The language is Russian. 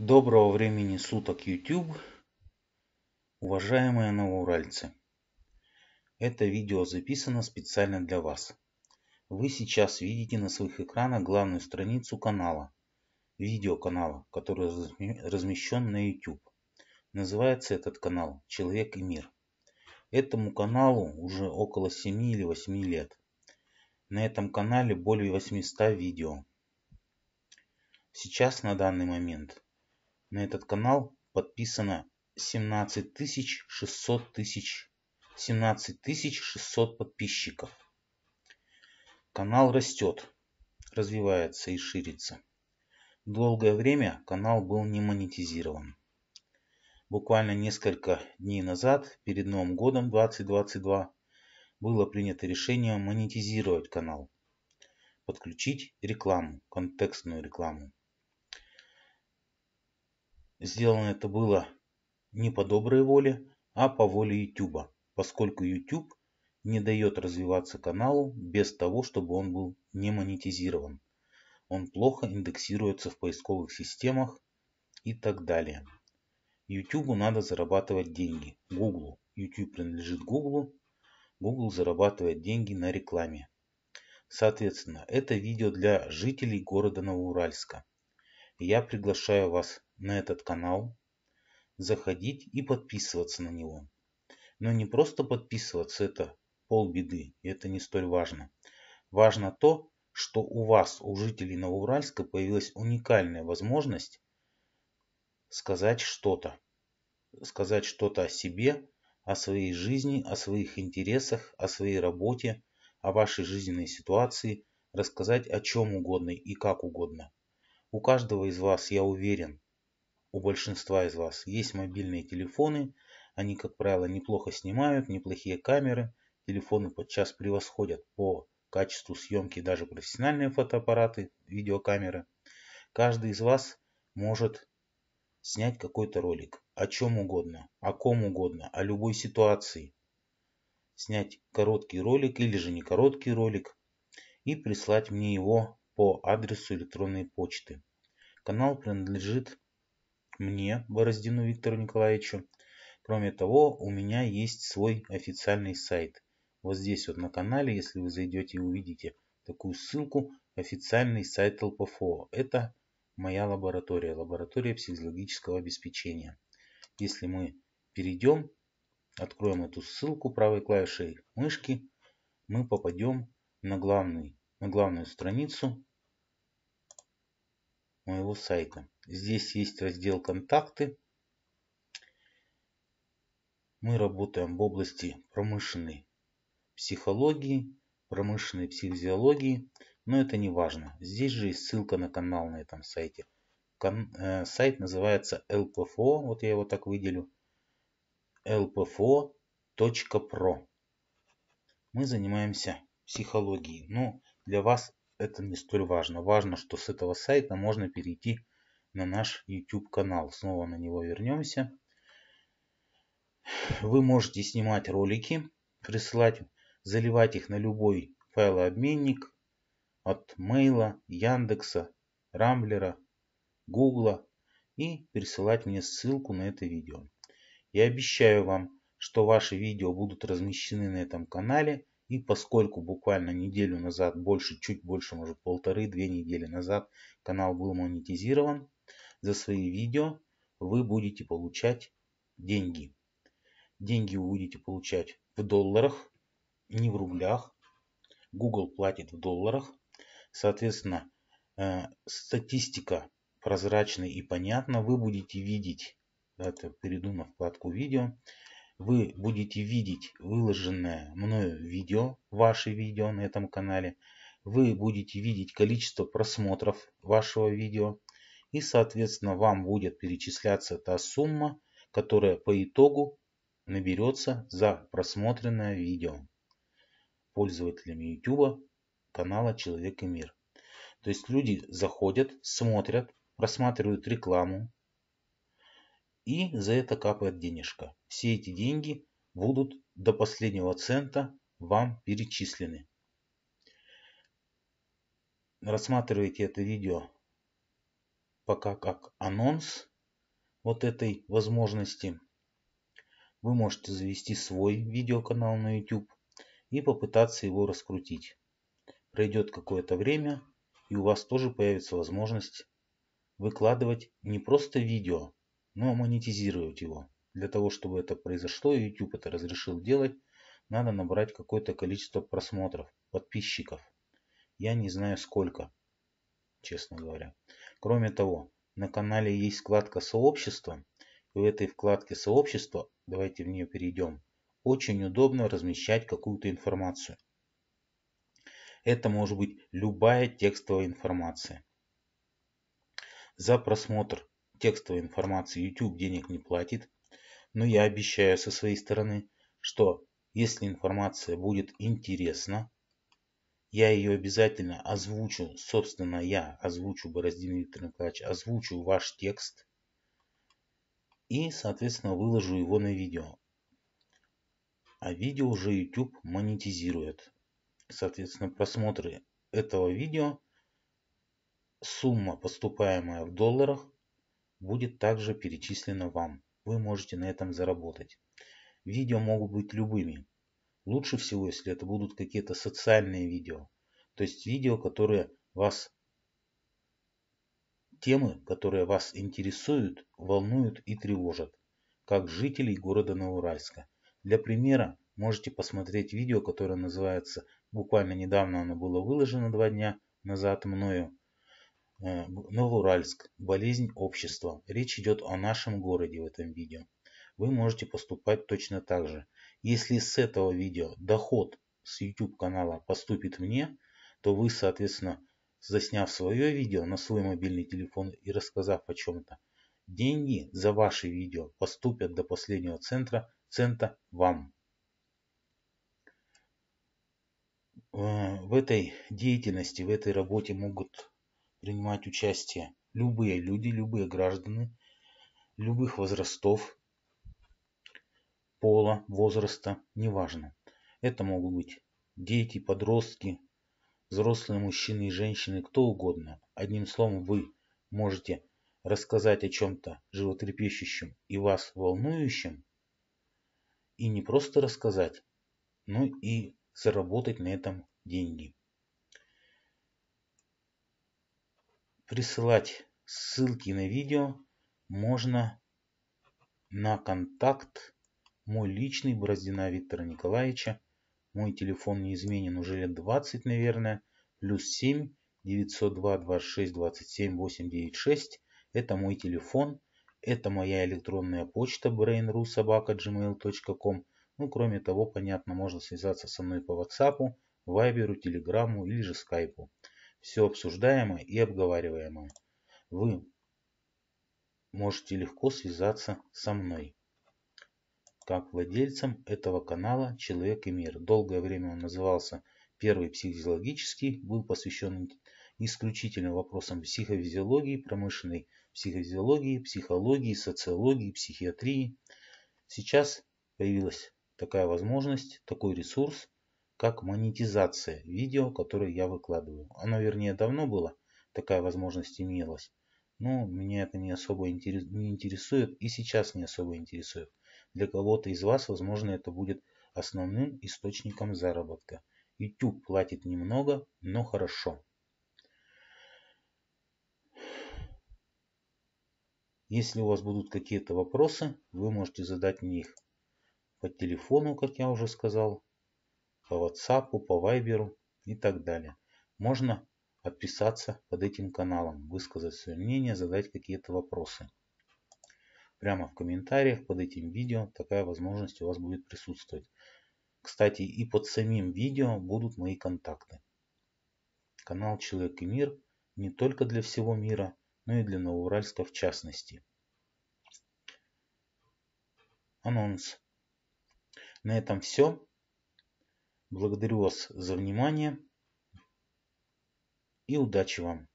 Доброго времени суток YouTube, уважаемые новоуральцы. Это видео записано специально для вас. Вы сейчас видите на своих экранах главную страницу канала, видеоканала, который размещен на YouTube. Называется этот канал «Человек и мир». Этому каналу уже около 7 или 8 лет. На этом канале более 800 видео. Сейчас на данный момент на этот канал подписано 17 тысяч 600 тысяч 17 тысяч 600 подписчиков. Канал растет, развивается и ширится. Долгое время канал был не монетизирован. Буквально несколько дней назад, перед Новым годом 2022, было принято решение монетизировать канал. Подключить рекламу, контекстную рекламу. Сделано это было не по доброй воле, а по воле YouTube, поскольку YouTube не дает развиваться каналу без того, чтобы он был не монетизирован. Он плохо индексируется в поисковых системах и так далее. YouTube надо зарабатывать деньги. Google. YouTube принадлежит Google. Google зарабатывает деньги на рекламе. Соответственно, это видео для жителей города Новоуральска. Я приглашаю вас на этот канал, заходить и подписываться на него. Но не просто подписываться, это полбеды, это не столь важно. Важно то, что у вас, у жителей Новоуральска, появилась уникальная возможность сказать что-то. Сказать что-то о себе, о своей жизни, о своих интересах, о своей работе, о вашей жизненной ситуации, рассказать о чем угодно и как угодно. У каждого из вас, я уверен, у большинства из вас есть мобильные телефоны, они, как правило, неплохо снимают, неплохие камеры, телефоны подчас превосходят по качеству съемки даже профессиональные фотоаппараты, видеокамеры. Каждый из вас может снять какой-то ролик о чем угодно, о ком угодно, о любой ситуации. Снять короткий ролик или же не короткий ролик и прислать мне его по адресу электронной почты. Канал принадлежит мне, Бороздину Виктору Николаевичу. Кроме того, у меня есть свой официальный сайт. Вот здесь вот на канале, если вы зайдете и увидите такую ссылку, официальный сайт ЛПФО. Это моя лаборатория, лаборатория психологического обеспечения. Если мы перейдем, откроем эту ссылку правой клавишей мышки, мы попадем на, главный, на главную страницу моего сайта. Здесь есть раздел «Контакты». Мы работаем в области промышленной психологии, промышленной психофизиологии, но это не важно. Здесь же есть ссылка на канал на этом сайте. Э, сайт называется LPFO, вот я его так выделю, lpfo.pro. Мы занимаемся психологией, но ну, для вас это не столь важно. Важно, что с этого сайта можно перейти на наш YouTube канал. Снова на него вернемся. Вы можете снимать ролики, присылать, заливать их на любой файлообменник от Мейла, Яндекса, Рамблера, Гугла и присылать мне ссылку на это видео. Я обещаю вам, что ваши видео будут размещены на этом канале и поскольку буквально неделю назад, больше, чуть больше, может полторы-две недели назад канал был монетизирован, за свои видео вы будете получать деньги. Деньги вы будете получать в долларах, не в рублях. Google платит в долларах. Соответственно, э, статистика прозрачная и понятна. Вы будете видеть, это перейду на вкладку видео, вы будете видеть выложенное мною видео, ваше видео на этом канале. Вы будете видеть количество просмотров вашего видео. И, соответственно, вам будет перечисляться та сумма, которая по итогу наберется за просмотренное видео пользователями YouTube канала «Человек и мир». То есть люди заходят, смотрят, просматривают рекламу, и за это капает денежка. Все эти деньги будут до последнего цента вам перечислены. Рассматривайте это видео пока как анонс вот этой возможности. Вы можете завести свой видеоканал на YouTube и попытаться его раскрутить. Пройдет какое-то время и у вас тоже появится возможность выкладывать не просто видео, но монетизировать его. Для того, чтобы это произошло и YouTube это разрешил делать, надо набрать какое-то количество просмотров, подписчиков. Я не знаю сколько, честно говоря. Кроме того, на канале есть вкладка «Сообщество». И в этой вкладке «Сообщество», давайте в нее перейдем, очень удобно размещать какую-то информацию. Это может быть любая текстовая информация. За просмотр текстовой информации YouTube денег не платит, но я обещаю со своей стороны, что если информация будет интересна, я ее обязательно озвучу, собственно, я озвучу, Бороздин Виктор Николаевич, озвучу ваш текст и, соответственно, выложу его на видео. А видео уже YouTube монетизирует. Соответственно, просмотры этого видео, сумма, поступаемая в долларах, будет также перечислено вам. Вы можете на этом заработать. Видео могут быть любыми. Лучше всего, если это будут какие-то социальные видео. То есть видео, которые вас темы, которые вас интересуют, волнуют и тревожат, как жителей города Новоуральска. Для примера можете посмотреть видео, которое называется, буквально недавно оно было выложено два дня назад мною, Э, Новоуральск. Болезнь общества. Речь идет о нашем городе в этом видео. Вы можете поступать точно так же. Если с этого видео доход с YouTube канала поступит мне, то вы, соответственно, засняв свое видео на свой мобильный телефон и рассказав о чем-то, деньги за ваши видео поступят до последнего центра, цента вам. Э, в этой деятельности, в этой работе могут принимать участие. Любые люди, любые граждане, любых возрастов, пола, возраста, неважно. Это могут быть дети, подростки, взрослые мужчины и женщины, кто угодно. Одним словом, вы можете рассказать о чем-то животрепещущем и вас волнующем, и не просто рассказать, но и заработать на этом деньги. присылать ссылки на видео можно на контакт мой личный Бороздина Виктора Николаевича. Мой телефон не изменен уже лет 20, наверное. Плюс 7 902 26 27 896. Это мой телефон. Это моя электронная почта brainrusobaka.gmail.com. Ну, кроме того, понятно, можно связаться со мной по WhatsApp, Viber, Telegram или же Skype все обсуждаемое и обговариваемое. Вы можете легко связаться со мной, как владельцем этого канала «Человек и мир». Долгое время он назывался «Первый психофизиологический», был посвящен исключительно вопросам психофизиологии, промышленной психофизиологии, психологии, социологии, психиатрии. Сейчас появилась такая возможность, такой ресурс как монетизация видео, которые я выкладываю. Оно, вернее, давно было, такая возможность имелась. Но меня это не особо не интересует и сейчас не особо интересует. Для кого-то из вас, возможно, это будет основным источником заработка. YouTube платит немного, но хорошо. Если у вас будут какие-то вопросы, вы можете задать мне их по телефону, как я уже сказал, по WhatsApp, по Viber и так далее. Можно подписаться под этим каналом, высказать свое мнение, задать какие-то вопросы. Прямо в комментариях под этим видео такая возможность у вас будет присутствовать. Кстати, и под самим видео будут мои контакты. Канал «Человек и мир» не только для всего мира, но и для Новоуральска в частности. Анонс. На этом все. Благодарю вас за внимание и удачи вам!